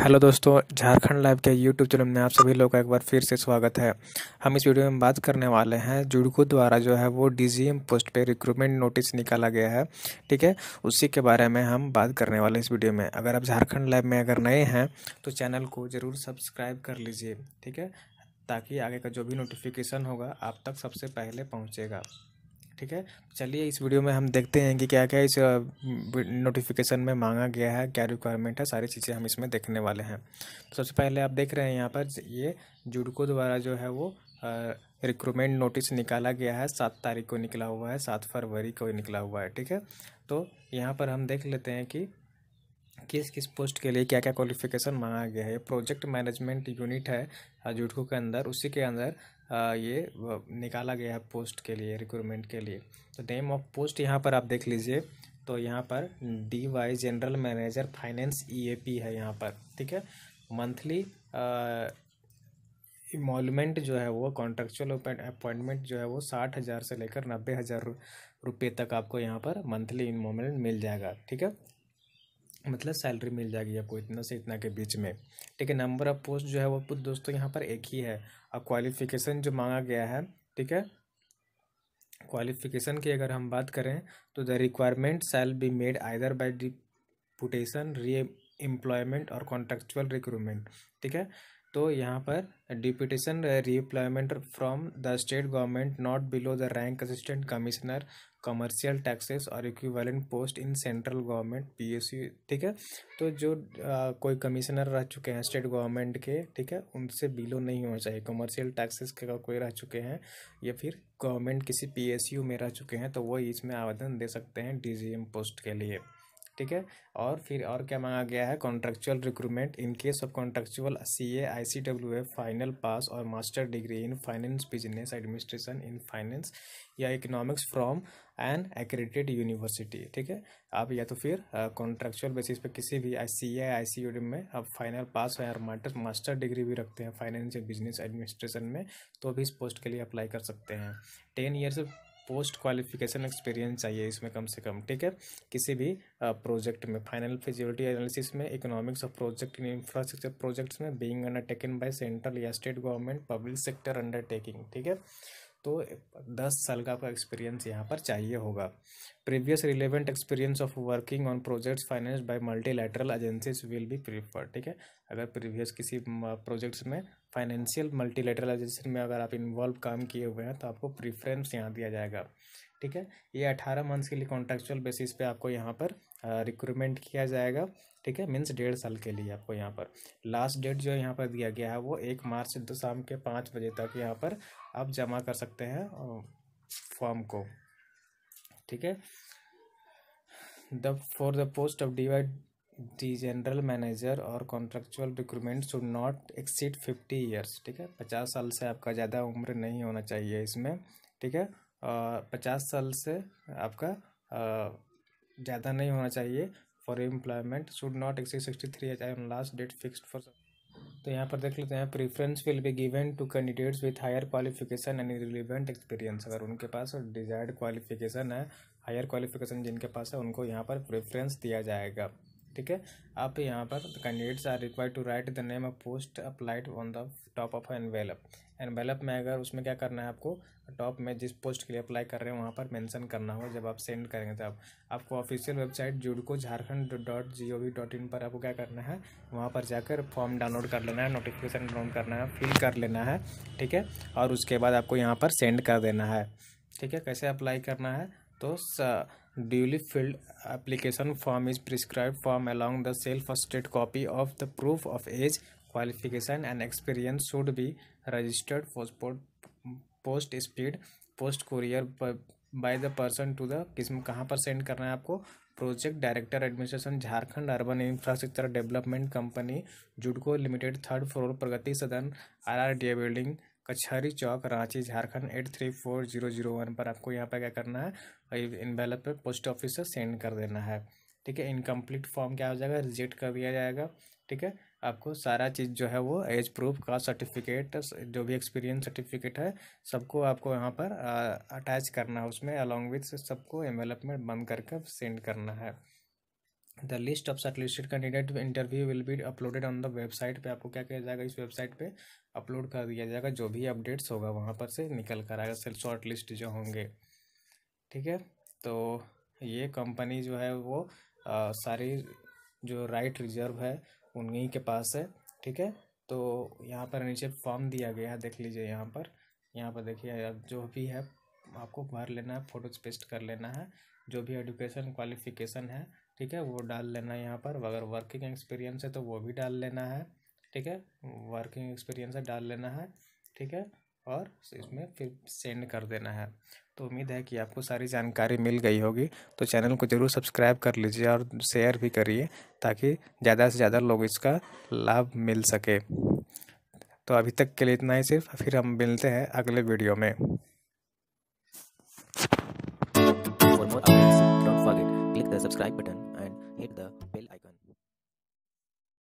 hello दोस्तों Jharkhand live के YouTube channel में आप सभी लोग का एक बार फिर से स्वागत है हम इस वीडियो में बात करने वाले हैं जुड़को द्वारा जो है वो डीजीएम पोस्ट पे रिक्रूटमेंट नोटिस निकाला गया है ठीक है उसी के बारे में हम बात करने वाले इस वीडियो में अगर आप झारखंड लाइव में अगर नए हैं तो चैनल को ज़रूर सब्सक्राइब कर लीजिए ठीक है ताकि आगे का जो भी नोटिफिकेशन होगा आप तक सबसे पहले पहुँचेगा ठीक है चलिए इस वीडियो में हम देखते हैं कि क्या क्या इस नोटिफिकेशन में मांगा गया है क्या रिक्वायरमेंट है सारी चीज़ें हम इसमें देखने वाले हैं सबसे पहले आप देख रहे हैं यहाँ पर ये जुड़को द्वारा जो है वो रिक्रूटमेंट नोटिस निकाला गया है सात तारीख को निकला हुआ है सात फरवरी को निकला हुआ है ठीक है तो यहाँ पर हम देख लेते हैं कि किस किस पोस्ट के लिए क्या क्या क्वालिफिकेशन मांगा गया है प्रोजेक्ट मैनेजमेंट यूनिट है जुटको के अंदर उसी के अंदर ये निकाला गया है पोस्ट के लिए रिक्रूटमेंट के लिए तो नेम ऑफ पोस्ट यहाँ पर आप देख लीजिए तो यहाँ पर D Y general manager finance EAP है यहाँ पर ठीक है मंथली इमोलमेंट जो है वो कॉन्ट्रेक्चुअल अपॉइंटमेंट जो है वो साठ हज़ार से लेकर नब्बे हज़ार रुपये तक आपको यहाँ पर मंथली इमोलमेंट मिल जाएगा ठीक है मतलब सैलरी मिल जाएगी आपको इतना से इतना के बीच में ठीक है नंबर ऑफ़ पोस्ट जो है वो दोस्तों यहाँ पर एक ही है और क्वालिफिकेशन जो मांगा गया है ठीक है क्वालिफिकेशन की अगर हम बात करें तो the requirement shall be made either by deputation reemployment और कॉन्ट्रेक्चुअल रिक्रूटमेंट ठीक है तो यहाँ पर deputation reemployment from the state government not below the rank assistant commissioner commercial taxes और equivalent post in central government PSU ठीक है तो जो आ, कोई कमिश्नर रह चुके हैं स्टेट गवर्नमेंट के ठीक है उनसे बिलो नहीं होना चाहिए कमर्शियल टैक्सेस का कोई रह चुके हैं या फिर गवर्नमेंट किसी पीएसयू में रह चुके हैं तो वो इसमें आवेदन दे सकते हैं डीजीएम पोस्ट के लिए ठीक है और फिर और क्या मांगा गया है contractual recruitment in case of contractual C A I C W F final pass और master degree in finance business administration in finance या economics from an accredited university ठीक है आप या तो फिर कॉन्ट्रेक्चुअल बेसिस पे किसी भी आई सी ए आई सी यू में आप फाइनल पास हैं और मास्टर मास्टर डिग्री भी रखते हैं फाइनेंस या बिजनेस एडमिनिस्ट्रेशन में तो भी इस पोस्ट के लिए अप्लाई कर सकते हैं ten years post qualification experience चाहिए इसमें कम से कम ठीक है किसी भी प्रोजेक्ट में फाइनल फिजिबिलिटी एनालिसिस में economics of project in infrastructure projects में बीइंग अंडरटेकन बाय सेंट्रल या state government public sector undertaking ठीक है तो दस साल का आपका एक्सपीरियंस यहाँ पर चाहिए होगा previous relevant experience of working on projects finance by lateral agencies will be prefer ठीक है अगर प्रीवियस किसी प्रोजेक्ट्स में फाइनेंशियल लेटरल एजेंसी में अगर आप इन्वॉल्व काम किए हुए हैं तो आपको प्रीफरेंस यहाँ दिया जाएगा ठीक है ये अठारह मंथ्स के लिए कॉन्ट्रेक्चुअल बेसिस पे आपको यहाँ पर रिक्रूटमेंट किया जाएगा ठीक है मीन्स डेढ़ साल के लिए आपको यहाँ पर लास्ट डेट जो यहाँ पर दिया गया है वो एक मार्च दो शाम के पाँच बजे तक यहाँ पर आप जमा कर सकते हैं फॉर्म को ठीक है the for the post of D Y general manager और contractual recruitment should not exceed fifty years ठीक है पचास साल से आपका ज़्यादा उम्र नहीं होना चाहिए इसमें ठीक है पचास साल से आपका ज़्यादा नहीं होना चाहिए for employment should not exceed sixty three H I M last date fix for तो यहाँ पर देख लेते हैं preference will be given to candidates with higher qualification and relevant experience अगर उनके पास डिजायर्ड क्वालिफिकेशन है हायर क्वालिफिकेशन जिनके पास है उनको यहाँ पर प्रेफरेंस दिया जाएगा ठीक है आप यहाँ पर candidates are require to write the name of post applied on the top of envelope envelope में अगर उसमें क्या करना है आपको टॉप में जिस पोस्ट के लिए अप्लाई कर रहे हैं वहाँ पर मेंशन करना होगा जब आप सेंड करेंगे तो आप, आपको official website Judco Jharkhand dot G O V dot in पर आपको क्या करना है वहाँ पर जाकर फॉर्म डाउनलोड कर लेना है नोटिफिकेशन डाउनलोड करना है फिल कर लेना है ठीक है और उसके बाद आपको यहाँ पर सेंड कर देना है ठीक है कैसे अप्लाई करना है तो duly filled application form is prescribe form along the self state copy of the proof of age qualification and experience should be registered post port post speed post courier by the person to the किस्म कहाँ पर send करना है आपको project director administration Jharkhand urban infrastructure development company Judco limited third floor Pragati Sadan R R D A building Kachahari Chowk Ranchi Jharkhand eight three four zero zero one पर आपको यहाँ पर क्या करना है इन बैलेट पर पोस्ट ऑफिस से सेंड कर देना है ठीक है इनकम्प्लीट फॉर्म क्या हो जाएगा रिजेक्ट कर दिया जाएगा ठीक है आपको सारा चीज़ जो है वो एज प्रूफ का सर्टिफिकेट जो भी एक्सपीरियंस सर्टिफिकेट है सबको आपको यहाँ पर अटैच करना है उसमें अलॉन्ग विथ सबको एम में बंद करके सेंड करना है the list of shortlisted candidate interview will be uploaded on the website पे आपको क्या किया जाएगा इस वेबसाइट पे अपलोड कर दिया जाएगा जो भी अपडेट्स होगा वहाँ पर से निकल कर आएगा सिर्फ शॉर्ट लिस्ट जो होंगे ठीक है तो ये कंपनी जो है वो आ, सारी जो राइट रिजर्व है उन्हीं के पास है ठीक है तो यहाँ पर नीचे फॉर्म दिया गया है देख लीजिए यहाँ पर यहाँ पर देखिए जो भी है आपको भर लेना है फ़ोटोज पेस्ट कर लेना है जो भी एडुकेशन क्वालिफिकेशन है ठीक है वो डाल लेना है यहाँ पर अगर वर्किंग एक्सपीरियंस है तो वो भी डाल लेना है ठीक है वर्किंग एक्सपीरियंस है डाल लेना है ठीक है और इसमें फिर सेंड कर देना है तो उम्मीद है कि आपको सारी जानकारी मिल गई होगी तो चैनल को ज़रूर सब्सक्राइब कर लीजिए और शेयर भी करिए ताकि ज़्यादा से ज़्यादा लोग इसका लाभ मिल सके तो अभी तक के लिए इतना ही सिर्फ फिर हम मिलते हैं अगले वीडियो में सब्सक्राइब बटन